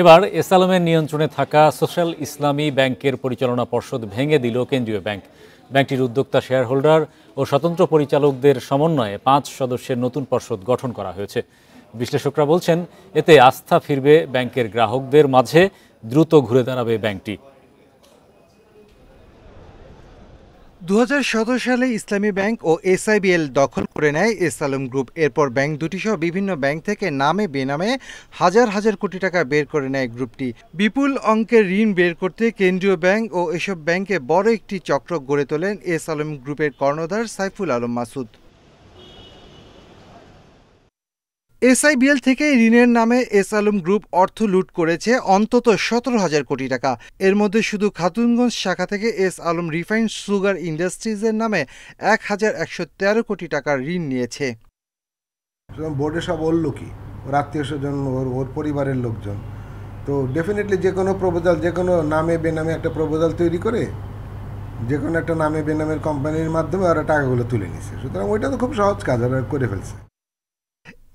এবার এসালামের নিয়ন্ত্রণে থাকা সোশ্যাল ইসলামী ব্যাংকের পরিচালনা পর্ষদ ভেঙে দিল কেন্দ্রীয় ব্যাংক ব্যাংকটির উদ্যোক্তা শেয়ারহোল্ডার ও স্বতন্ত্র পরিচালকদের সমন্বয়ে পাঁচ সদস্যের নতুন পর্ষদ গঠন করা হয়েছে বিশ্লেষকরা বলছেন এতে আস্থা ফিরবে ব্যাংকের গ্রাহকদের মাঝে দ্রুত ঘুরে দাঁড়াবে ব্যাংকটি দু সালে ইসলামী ব্যাংক ও এসআইবিএল দখল করে নেয় এসালম গ্রুপ এরপর ব্যাংক দুটি সহ বিভিন্ন ব্যাংক থেকে নামে বেনামে হাজার হাজার কোটি টাকা বের করে নেয় গ্রুপটি বিপুল অঙ্কের ঋণ বের করতে কেন্দ্রীয় ব্যাংক ও এসব ব্যাংকে বড় একটি চক্র গড়ে তোলেন এসালম গ্রুপের কর্ণধার সাইফুল আলম মাসুদ এসআইবিএল থেকে ঋণের নামে এস আলম গ্রুপ অর্থ লুট করেছে অন্তত সতেরো হাজার কোটি টাকা এর মধ্যে শুধু খাতুনগঞ্জ শাখা থেকে এস আলম রিফাইন্ড সুগার ইন্ডাস্ট্রিজের নামে এক হাজার একশো তেরো কোটি টাকার ঋণ নিয়েছে বোর্ডে সব ওর লোকই ওর আত্মীয় স্বজন ওর ওর পরিবারের লোকজন তো ডেফিনেটলি যে কোনো প্রপোজাল যে কোনো নামে বেনামে একটা প্রপোজাল তৈরি করে যে কোনো একটা নামে বেনামের কোম্পানির মাধ্যমে ওরা টাকাগুলো তুলে নিছে সুতরাং ওইটা তো খুব সহজ কাজ ওরা করে ফেলছে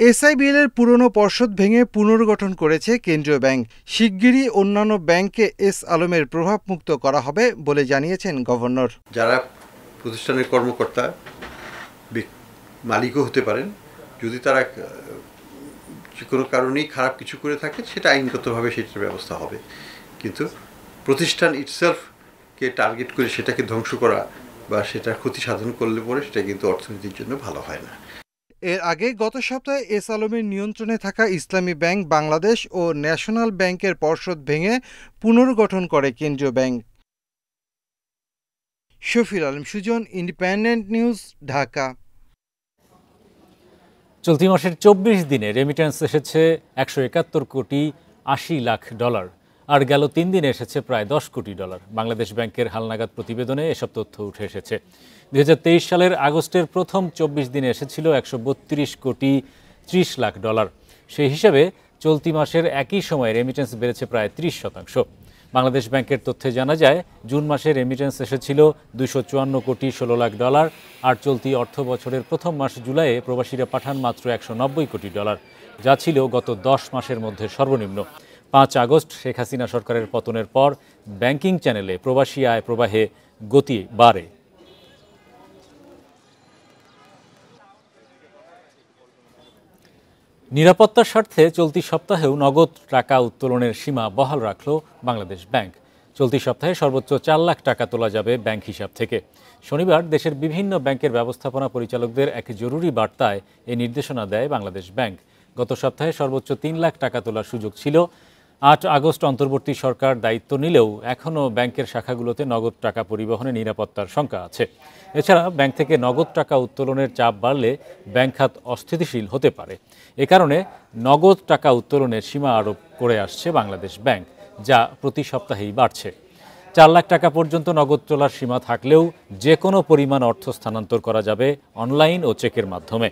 এসআইবিএল এর পুরনো পর্ষদ ভেঙে পুনর্গঠন করেছে কেন্দ্রীয় ব্যাংক শিগগিরই অন্যান্য ব্যাংককে এস আলমের প্রভাব মুক্ত করা হবে বলে জানিয়েছেন গভর্নর যারা প্রতিষ্ঠানের কর্মকর্তা মালিকও হতে পারেন যদি তারা কোনো কারণেই খারাপ কিছু করে থাকে সেটা আইনগতভাবে সেটার ব্যবস্থা হবে কিন্তু প্রতিষ্ঠান ইটসেলফকে টার্গেট করে সেটাকে ধ্বংস করা বা সেটার ক্ষতি সাধন করলে পরে সেটা কিন্তু অর্থনীতির জন্য ভালো হয় না এর আগে গত সপ্তাহে এস আলমের নিয়ন্ত্রণে থাকা ইসলামী ব্যাংক বাংলাদেশ ও ন্যাশনাল ব্যাংকের পর্ষদ ভেঙে পুনর্গঠন করে কেন্দ্রীয় bank Shafir Alam Sujon independent news Dhaka চলতি মাসের চব্বিশ দিনে রেমিটেন্স এসেছে একশো একাত্তর কোটি আশি লাখ ডলার আর গেল তিন দিনে এসেছে প্রায় দশ কোটি ডলার বাংলাদেশ ব্যাংকের হালনাগাদ প্রতিবেদনে এসব তথ্য উঠে এসেছে দু সালের আগস্টের প্রথম চব্বিশ দিনে এসেছিল একশো কোটি ত্রিশ লাখ ডলার সেই হিসাবে চলতি মাসের একই সময়ে রেমিটেন্স বেড়েছে প্রায় ত্রিশ শতাংশ বাংলাদেশ ব্যাংকের তথ্যে জানা যায় জুন মাসে রেমিটেন্স এসেছিল দুশো চুয়ান্ন কোটি ষোলো লাখ ডলার আর চলতি অর্থ বছরের প্রথম মাস জুলাইয়ে প্রবাসীরা পাঠান মাত্র একশো নব্বই কোটি ডলার যা ছিল গত দশ মাসের মধ্যে সর্বনিম্ন পাঁচ আগস্ট শেখ হাসিনা সরকারের পতনের পর ব্যাংকিং চ্যানেলে প্রবাসী আয় প্রবাহে গতি বাড়ে নিরাপত্তার স্বার্থে চলতি সপ্তাহেও নগদ টাকা উত্তোলনের সীমা বহাল রাখল বাংলাদেশ ব্যাংক চলতি সপ্তাহে সর্বোচ্চ চার লাখ টাকা তোলা যাবে ব্যাংক হিসাব থেকে শনিবার দেশের বিভিন্ন ব্যাংকের ব্যবস্থাপনা পরিচালকদের এক জরুরি বার্তায় এই নির্দেশনা দেয় বাংলাদেশ ব্যাংক গত সপ্তাহে সর্বোচ্চ তিন লাখ টাকা তোলার সুযোগ ছিল আট আগস্ট অন্তর্বর্তী সরকার দায়িত্ব নিলেও এখনও ব্যাংকের শাখাগুলোতে নগদ টাকা পরিবহনে নিরাপত্তার শঙ্কা আছে এছাড়া ব্যাংক থেকে নগদ টাকা উত্তোলনের চাপ বাড়লে ব্যাংক খাত অস্থিতিশীল হতে পারে এ কারণে নগদ টাকা উত্তোলনের সীমা আরোপ করে আসছে বাংলাদেশ ব্যাংক যা প্রতি সপ্তাহেই বাড়ছে চার লাখ টাকা পর্যন্ত নগদ তোলার সীমা থাকলেও যে কোনো পরিমাণ অর্থ স্থানান্তর করা যাবে অনলাইন ও চেকের মাধ্যমে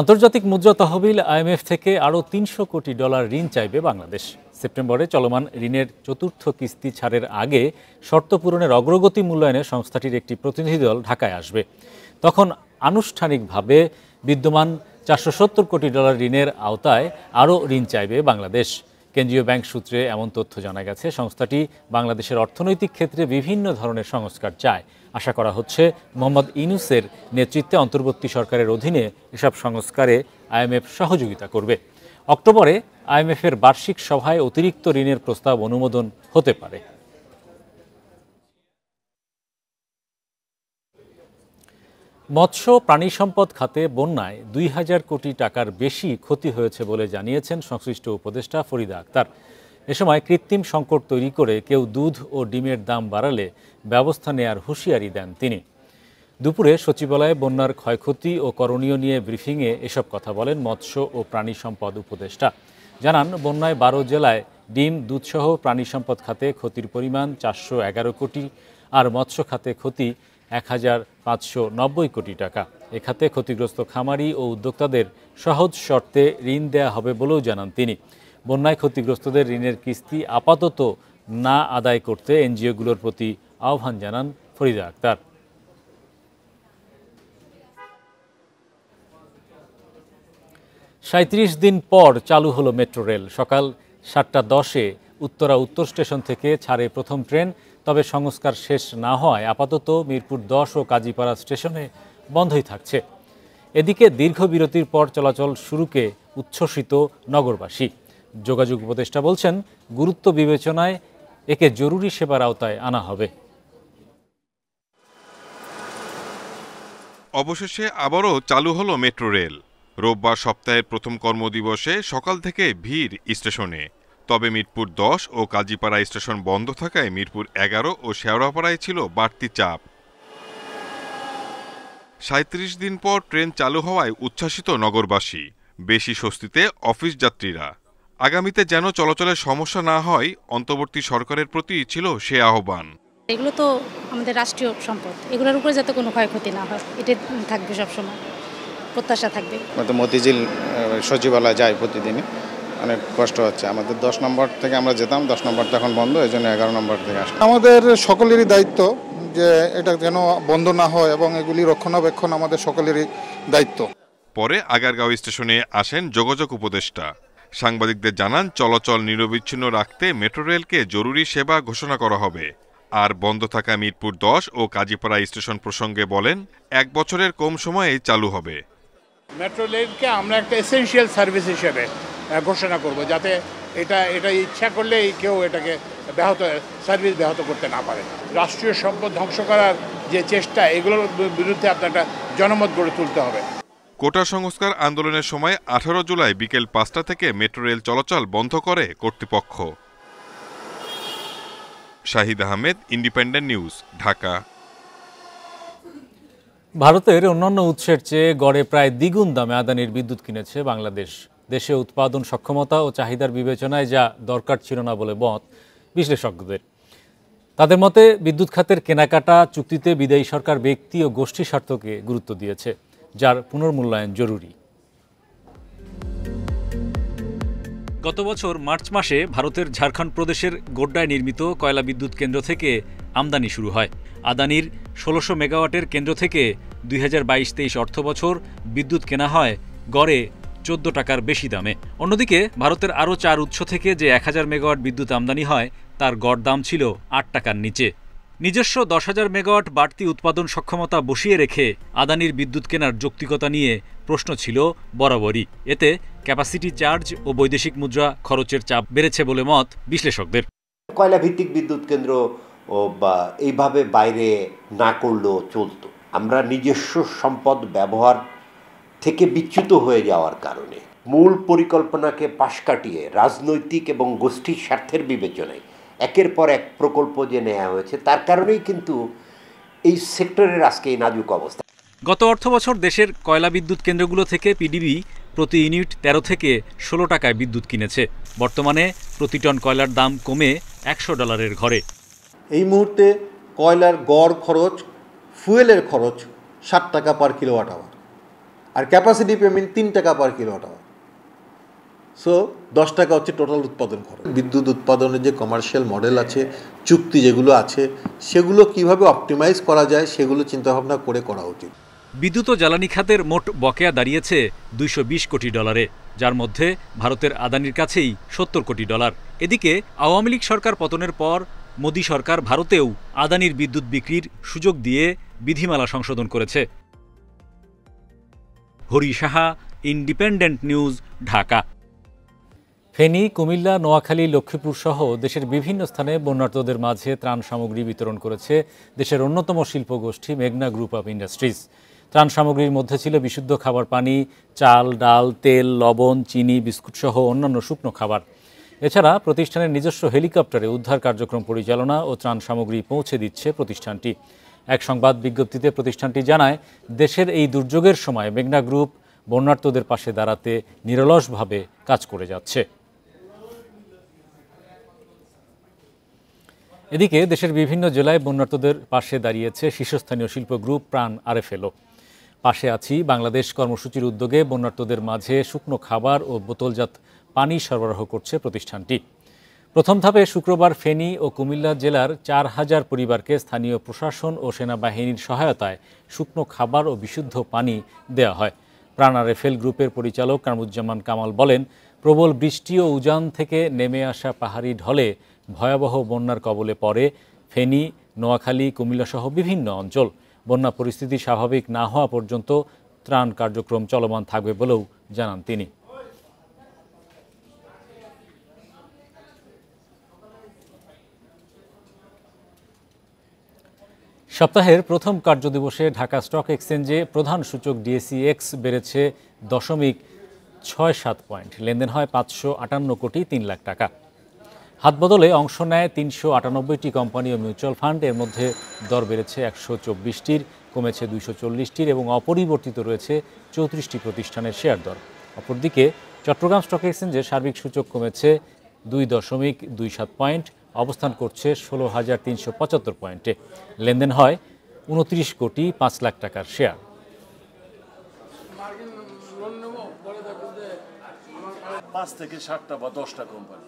আন্তর্জাতিক মুদ্রা তহবিল আইএমএফ থেকে আরও তিনশো কোটি ডলার ঋণ চাইবে বাংলাদেশ সেপ্টেম্বরে চলমান ঋণের চতুর্থ কিস্তি ছাড়ের আগে শর্ত পূরণের অগ্রগতি মূল্যায়নে সংস্থাটির একটি প্রতিনিধি দল ঢাকায় আসবে তখন আনুষ্ঠানিকভাবে বিদ্যমান চারশো সত্তর কোটি ডলার ঋণের আওতায় আরও ঋণ চাইবে বাংলাদেশ কেন্দ্রীয় ব্যাংক সূত্রে এমন তথ্য জানা গেছে সংস্থাটি বাংলাদেশের অর্থনৈতিক ক্ষেত্রে বিভিন্ন ধরনের সংস্কার চায় আশা করা হচ্ছে মোহাম্মদ ইনুসের নেতৃত্বে অন্তর্বর্তী সরকারের অধীনে এসব সংস্কারে আইএমএফ সহযোগিতা করবে অক্টোবরে আইএমএফের বার্ষিক সভায় অতিরিক্ত ঋণের প্রস্তাব অনুমোদন হতে পারে মৎস্য প্রাণী সম্পদ খাতে বন্যায় দুই হাজার কোটি টাকার বেশি ক্ষতি হয়েছে বলে জানিয়েছেন সংশ্লিষ্ট উপদেষ্টা ফরিদা আক্তার এ সময় কৃত্রিম সংকট তৈরি করে কেউ দুধ ও ডিমের দাম বাড়ালে ব্যবস্থা নেয়ার হুঁশিয়ারি দেন তিনি দুপুরে সচিবালয়ে বন্যার ক্ষয়ক্ষতি ও করণীয় নিয়ে ব্রিফিংয়ে এসব কথা বলেন মৎস্য ও প্রাণী সম্পদ উপদেষ্টা জানান বন্যায় বারো জেলায় ডিম দুধসহ প্রাণী সম্পদ খাতে ক্ষতির পরিমাণ চারশো এগারো কোটি আর মৎস্য খাতে ক্ষতি এক হাজার পাঁচশো নব্বই কোটি টাকা এ খাতে ক্ষতিগ্রস্ত খামারি ও উদ্যোক্তাদের সহজ শর্তে ঋণ দেয়া হবে বলেও জানান তিনি বন্যায় ক্ষতিগ্রস্তদের ঋণের কিস্তি আপাতত না আদায় করতে এনজিওগুলোর প্রতি আহ্বান জানান ফরিদা আক্তার সাঁত্রিশ দিন পর চালু হলো মেট্রো রেল সকাল সাতটা দশে উত্তরা উত্তর স্টেশন থেকে ছাড়ে প্রথম ট্রেন তবে সংস্কার শেষ না হয় আপাতত মিরপুর দশ ও কাজীপাড়া স্টেশনে বন্ধই থাকছে এদিকে দীর্ঘ বিরতির পর চলাচল শুরুকে উচ্ছ্বসিত নগরবাসী যোগাযোগ উপদেষ্টা বলছেন গুরুত্ব বিবেচনায় একে জরুরি সেবার আওতায় আনা হবে অবশেষে আবারও চালু হলো মেট্রো রেল রোববার সপ্তাহের প্রথম কর্মদিবসে সকাল থেকে ভিড় স্টেশনে তবে মিরপুর দশ ও কাজীপাড়া স্টেশন বন্ধ থাকায় মিরপুর এগারো ও শেওড়াপাড়ায় ছিল বাড়তি চাপ সাঁত্রিশ দিন পর ট্রেন চালু হওয়ায় উচ্ছ্বাসিত নগরবাসী বেশি স্বস্তিতে অফিস যাত্রীরা আগামীতে যেন চলাচলের সমস্যা না হয় অন্তর্বর্তী সরকারের প্রতি ছিল সে আহ্বান এগুলো তো আমাদের রাষ্ট্রীয় সম্পদ এগুলোর উপরে যাতে কোনো ক্ষয়ক্ষতি না হয় এটা থাকবে সবসময় প্রত্যাশা থাকবে মতিঝিল সচিবালয় যায় প্রতিদিনই অনেক কষ্ট হচ্ছে আমাদের দশ নম্বর থেকে আমরা যেতাম দশ নম্বর এখন বন্ধ এই জন্য এগারো নম্বর থেকে আসলাম আমাদের সকলেরই দায়িত্ব যে এটা যেন বন্ধ না হয় এবং এগুলি রক্ষণাবেক্ষণ আমাদের সকলেরই দায়িত্ব পরে আগারগাঁও স্টেশনে আসেন যোগাযোগ উপদেষ্টা সাংবাদিকদের জানান চলাচল নিরবিচ্ছিন্ন রাখতে মেট্রো রেলকে জরুরি সেবা ঘোষণা করা হবে আর বন্ধ থাকা মিরপুর দশ ও কাজীপাড়া স্টেশন প্রসঙ্গে বলেন এক বছরের কম সময়ে চালু হবে মেট্রো রেলকে আমরা একটা এসেন্সিয়াল সার্ভিস হিসেবে ঘোষণা করব যাতে এটা এটা ইচ্ছা করলেই কেউ এটাকে ব্যাহত সার্ভিস ব্যাহত করতে না পারে রাষ্ট্রীয় সম্পদ ধ্বংস করার যে চেষ্টা এগুলোর বিরুদ্ধে আপনার একটা জনমত গড়ে তুলতে হবে কোটা সংস্কার আন্দোলনের সময় আঠারো জুলাই বিকেল পাঁচটা থেকে মেট্রো রেল চলাচল বন্ধ করে কর্তৃপক্ষ শাহিদ আহমেদ ইন্ডিপেন্ডেন্ট নিউজ ঢাকা ভারতের অন্যান্য উৎসের চেয়ে গড়ে প্রায় দ্বিগুণ দামে আদানির বিদ্যুৎ কিনেছে বাংলাদেশ দেশে উৎপাদন সক্ষমতা ও চাহিদার বিবেচনায় যা দরকার ছিল না বলে মত বিশ্লেষকদের তাদের মতে বিদ্যুৎ খাতের কেনাকাটা চুক্তিতে বিদায়ী সরকার ব্যক্তি ও গোষ্ঠী স্বার্থকে গুরুত্ব দিয়েছে যার পুনর্মূল্যায়ন জরুরি গত বছর মার্চ মাসে ভারতের ঝাড়খণ্ড প্রদেশের গোড্ডায় নির্মিত কয়লা বিদ্যুৎ কেন্দ্র থেকে আমদানি শুরু হয় আদানির ষোলোশো মেগাওয়াটের কেন্দ্র থেকে দুই হাজার বাইশ তেইশ অর্থ বছর বিদ্যুৎ কেনা হয় গড়ে চোদ্দ টাকার বেশি দামে অন্যদিকে ভারতের আরও চার উৎস থেকে যে এক হাজার মেগাওয়াট বিদ্যুৎ আমদানি হয় তার গড় দাম ছিল আট টাকার নিচে নিজস্ব দশ হাজার মেগাওয়াট বাড়তি উৎপাদন সক্ষমতা বসিয়ে রেখে আদানির বিদ্যুৎ কেনার যৌক্তিকতা নিয়ে প্রশ্ন ছিল বরাবরই এতে ক্যাপাসিটি চার্জ ও বৈদেশিক মুদ্রা খরচের চাপ বেড়েছে বলে মত বিশ্লেষকদের কয়লা ভিত্তিক বিদ্যুৎ কেন্দ্র বা এইভাবে বাইরে না করলেও চলতো আমরা নিজস্ব সম্পদ ব্যবহার থেকে বিচ্যুত হয়ে যাওয়ার কারণে মূল পরিকল্পনাকে পাশ কাটিয়ে রাজনৈতিক এবং গোষ্ঠীর স্বার্থের বিবেচনায় একের পর এক প্রকল্প যে নেওয়া হয়েছে তার কারণেই কিন্তু এই সেক্টরের আজকে এই নাজুক অবস্থা গত অর্থ বছর দেশের কয়লা বিদ্যুৎ কেন্দ্রগুলো থেকে পিডিবি প্রতি ইউনিট তেরো থেকে ১৬ টাকায় বিদ্যুৎ কিনেছে বর্তমানে প্রতি টন কয়লার দাম কমে একশো ডলারের ঘরে এই মুহূর্তে কয়লার গড় খরচ ফুয়েলের খরচ ষাট টাকা পার কিলোওয়াট আওয়ার আর ক্যাপাসিটি পেমেন্ট তিন টাকা পার কিলোওয়াট আওয়ার সো দশ টাকা হচ্ছে টোটাল উৎপাদন খরচ বিদ্যুৎ উৎপাদনের যে কমার্শিয়াল মডেল আছে চুক্তি যেগুলো আছে সেগুলো কিভাবে অপটিমাইজ করা যায় সেগুলো চিন্তাভাবনা করে করা উচিত বিদ্যুৎ ও জ্বালানি খাতের মোট বকেয়া দাঁড়িয়েছে দুইশো কোটি ডলারে যার মধ্যে ভারতের আদানির কাছেই সত্তর কোটি ডলার এদিকে আওয়ামী লীগ সরকার পতনের পর মোদী সরকার ভারতেও আদানির বিদ্যুৎ বিক্রির সুযোগ দিয়ে বিধিমালা সংশোধন করেছে হরি সাহা ইন্ডিপেন্ডেন্ট নিউজ ঢাকা ফেনী কুমিল্লা নোয়াখালী লক্ষ্মীপুর সহ দেশের বিভিন্ন স্থানে বন্যার্থদের মাঝে ত্রাণ সামগ্রী বিতরণ করেছে দেশের অন্যতম শিল্প গোষ্ঠী মেঘনা গ্রুপ অব ইন্ডাস্ট্রিজ ত্রাণ সামগ্রীর মধ্যে ছিল বিশুদ্ধ খাবার পানি চাল ডাল তেল লবণ চিনি বিস্কুট সহ অন্যান্য শুকনো খাবার এছাড়া প্রতিষ্ঠানের নিজস্ব হেলিকপ্টারে উদ্ধার কার্যক্রম পরিচালনা ও ত্রাণ সামগ্রী পৌঁছে দিচ্ছে প্রতিষ্ঠানটি এক সংবাদ বিজ্ঞপ্তিতে প্রতিষ্ঠানটি জানায় দেশের এই দুর্যোগের সময় মেঘনা গ্রুপ বন্যার্থদের পাশে দাঁড়াতে নিরলসভাবে কাজ করে যাচ্ছে এদিকে দেশের বিভিন্ন জেলায় বন্যার্থদের পাশে দাঁড়িয়েছে শীর্ষস্থানীয় শিল্প গ্রুপ প্রাণ আরে ফেলো পাশে আছি বাংলাদেশ কর্মসূচির উদ্যোগে বন্যার্থদের মাঝে শুকনো খাবার ও বোতলজাত পানি সরবরাহ করছে প্রতিষ্ঠানটি প্রথম ধাপে শুক্রবার ফেনী ও কুমিল্লা জেলার চার হাজার পরিবারকে স্থানীয় প্রশাসন ও সেনাবাহিনীর সহায়তায় শুকনো খাবার ও বিশুদ্ধ পানি দেয়া হয় প্রাণা রেফেল গ্রুপের পরিচালক কামুজ্জামান কামাল বলেন প্রবল বৃষ্টি ও উজান থেকে নেমে আসা পাহাড়ি ঢলে ভয়াবহ বন্যার কবলে পড়ে ফেনী নোয়াখালী কুমিল্লাসহ বিভিন্ন অঞ্চল বন্যা পরিস্থিতি স্বাভাবিক না হওয়া পর্যন্ত ত্রাণ কার্যক্রম চলমান থাকবে বলেও জানান তিনি সপ্তাহের প্রথম কার্যদিবসে ঢাকা স্টক এক্সচেঞ্জে প্রধান সূচক এক্স বেড়েছে দশমিক ছয় সাত পয়েন্ট লেনদেন হয় পাঁচশো আটান্ন কোটি তিন লাখ টাকা হাতবদলে অংশ নেয় তিনশো আটানব্বইটি কোম্পানি ও মিউচুয়াল ফান্ড এর মধ্যে দর বেড়েছে একশো চব্বিশটির কমেছে দুইশো চল্লিশটির এবং অপরিবর্তিত রয়েছে চৌত্রিশটি প্রতিষ্ঠানের শেয়ার দর অপরদিকে চট্টগ্রাম স্টক এক্সচেঞ্জে সার্বিক সূচক কমেছে দুই দশমিক দুই সাত পয়েন্ট অবস্থান করছে ষোলো হাজার তিনশো পঁচাত্তর পয়েন্টে লেনদেন হয় উনত্রিশ কোটি পাঁচ লাখ টাকার শেয়ার পাঁচ থেকে সাতটা বা দশটা কোম্পানি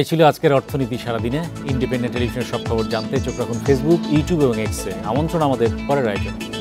এই ছিল আজকের অর্থনীতি সারাদিনে ইন্ডিপেন্ডেন্ট টেলিভিশনের সব খবর জানতে চোখ রাখুন ফেসবুক ইউটিউব এবং এক্সে আমন্ত্রণ আমাদের পরের আয়োজন